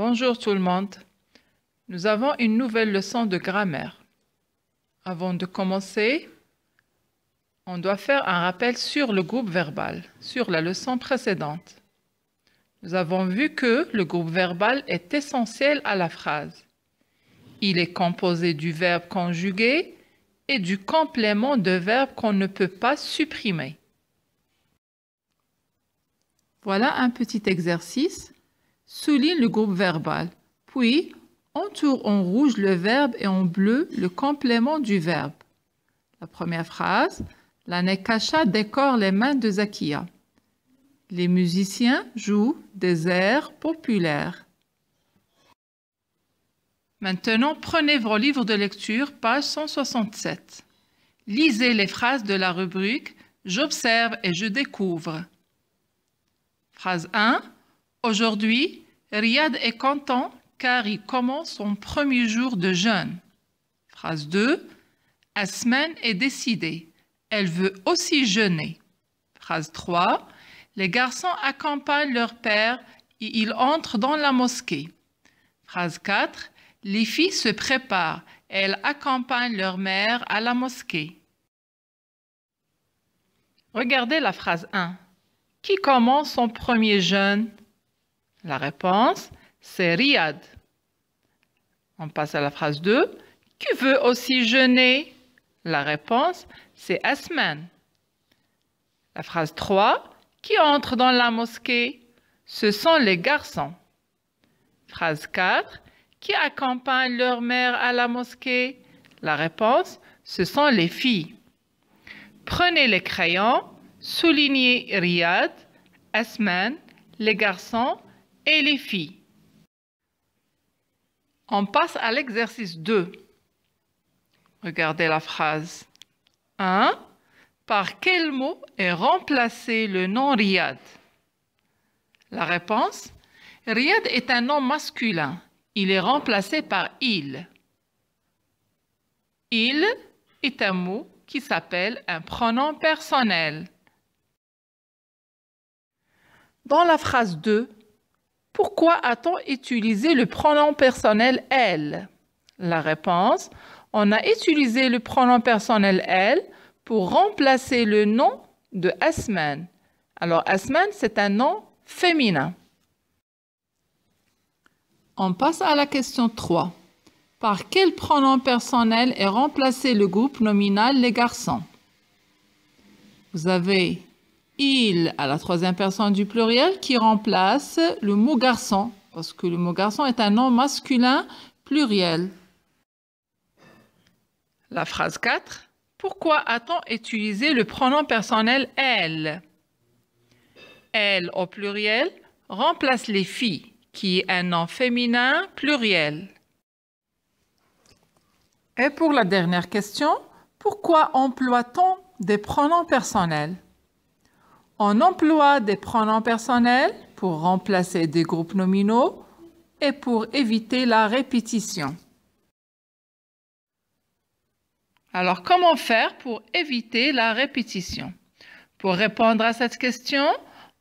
Bonjour tout le monde. Nous avons une nouvelle leçon de grammaire. Avant de commencer, on doit faire un rappel sur le groupe verbal, sur la leçon précédente. Nous avons vu que le groupe verbal est essentiel à la phrase. Il est composé du verbe conjugué et du complément de verbe qu'on ne peut pas supprimer. Voilà un petit exercice souligne le groupe verbal. Puis, entoure en rouge le verbe et en bleu le complément du verbe. La première phrase, la nekasha décore les mains de Zakia. Les musiciens jouent des airs populaires. Maintenant, prenez vos livres de lecture, page 167. Lisez les phrases de la rubrique « J'observe et je découvre ». Phrase 1. Aujourd'hui, Riyad est content car il commence son premier jour de jeûne. Phrase 2. Asman est décidée. Elle veut aussi jeûner. Phrase 3. Les garçons accompagnent leur père et ils entrent dans la mosquée. Phrase 4. Les filles se préparent. Elles accompagnent leur mère à la mosquée. Regardez la phrase 1. Qui commence son premier jeûne la réponse, c'est Riyad. On passe à la phrase 2. Qui veut aussi jeûner La réponse, c'est Asman. La phrase 3. Qui entre dans la mosquée Ce sont les garçons. Phrase 4. Qui accompagne leur mère à la mosquée La réponse, ce sont les filles. Prenez les crayons, soulignez Riyad, Asman, les garçons et les filles. On passe à l'exercice 2. Regardez la phrase. 1. Par quel mot est remplacé le nom Riyad La réponse Riyad est un nom masculin. Il est remplacé par il. Il est un mot qui s'appelle un pronom personnel. Dans la phrase 2, pourquoi a-t-on utilisé le pronom personnel elle La réponse, on a utilisé le pronom personnel elle pour remplacer le nom de Asman. Alors Asman, c'est un nom féminin. On passe à la question 3. Par quel pronom personnel est remplacé le groupe nominal les garçons Vous avez il à la troisième personne du pluriel qui remplace le mot garçon, parce que le mot garçon est un nom masculin pluriel. La phrase 4. Pourquoi a-t-on utilisé le pronom personnel elle Elle au pluriel remplace les filles, qui est un nom féminin pluriel. Et pour la dernière question, pourquoi emploie-t-on des pronoms personnels on emploie des pronoms personnels pour remplacer des groupes nominaux et pour éviter la répétition. Alors, comment faire pour éviter la répétition Pour répondre à cette question,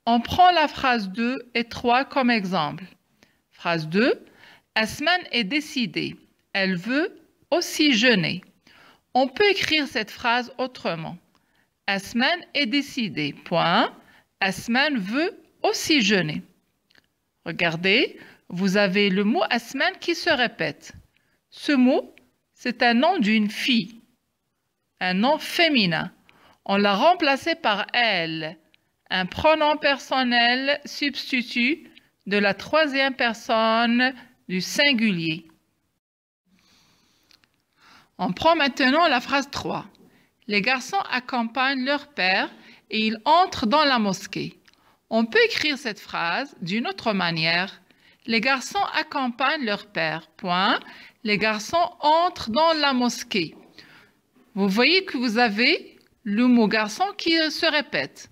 on prend la phrase 2 et 3 comme exemple. Phrase 2, Asman est décidée. Elle veut aussi jeûner. On peut écrire cette phrase autrement. Asman est décidé. Point. Asman veut aussi jeûner. Regardez, vous avez le mot Asman qui se répète. Ce mot, c'est un nom d'une fille, un nom féminin. On l'a remplacé par elle, un pronom personnel substitut de la troisième personne du singulier. On prend maintenant la phrase 3. Les garçons accompagnent leur père et ils entrent dans la mosquée. On peut écrire cette phrase d'une autre manière. Les garçons accompagnent leur père. Point. Les garçons entrent dans la mosquée. Vous voyez que vous avez le mot garçon qui euh, se répète.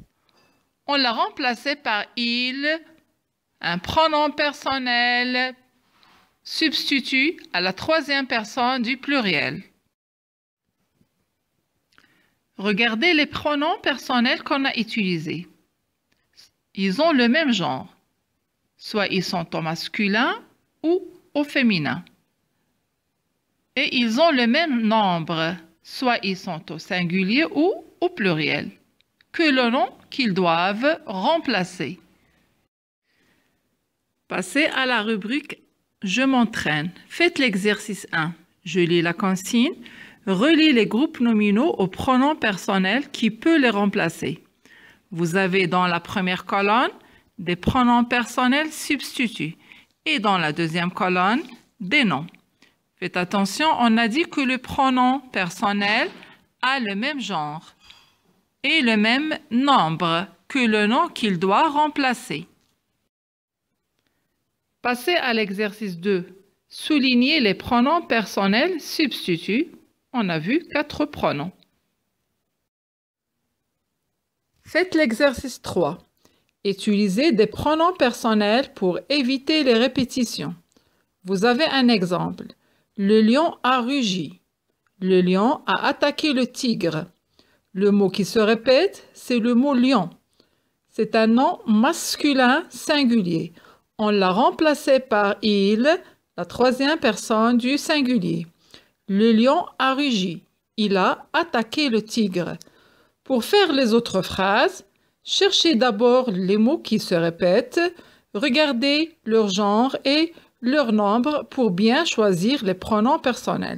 On l'a remplacé par il, un pronom personnel substitut à la troisième personne du pluriel. Regardez les pronoms personnels qu'on a utilisés. Ils ont le même genre. Soit ils sont au masculin ou au féminin. Et ils ont le même nombre. Soit ils sont au singulier ou au pluriel. Que le nom qu'ils doivent remplacer. Passez à la rubrique « Je m'entraîne ». Faites l'exercice 1. Je lis la consigne relie les groupes nominaux au pronom personnel qui peut les remplacer. Vous avez dans la première colonne des pronoms personnels substituts et dans la deuxième colonne des noms. Faites attention, on a dit que le pronom personnel a le même genre et le même nombre que le nom qu'il doit remplacer. Passez à l'exercice 2. Soulignez les pronoms personnels substituts on a vu quatre pronoms. Faites l'exercice 3. Utilisez des pronoms personnels pour éviter les répétitions. Vous avez un exemple. Le lion a rugi. Le lion a attaqué le tigre. Le mot qui se répète, c'est le mot lion. C'est un nom masculin singulier. On l'a remplacé par il, la troisième personne du singulier. Le lion a rugi. Il a attaqué le tigre. Pour faire les autres phrases, cherchez d'abord les mots qui se répètent, regardez leur genre et leur nombre pour bien choisir les pronoms personnels.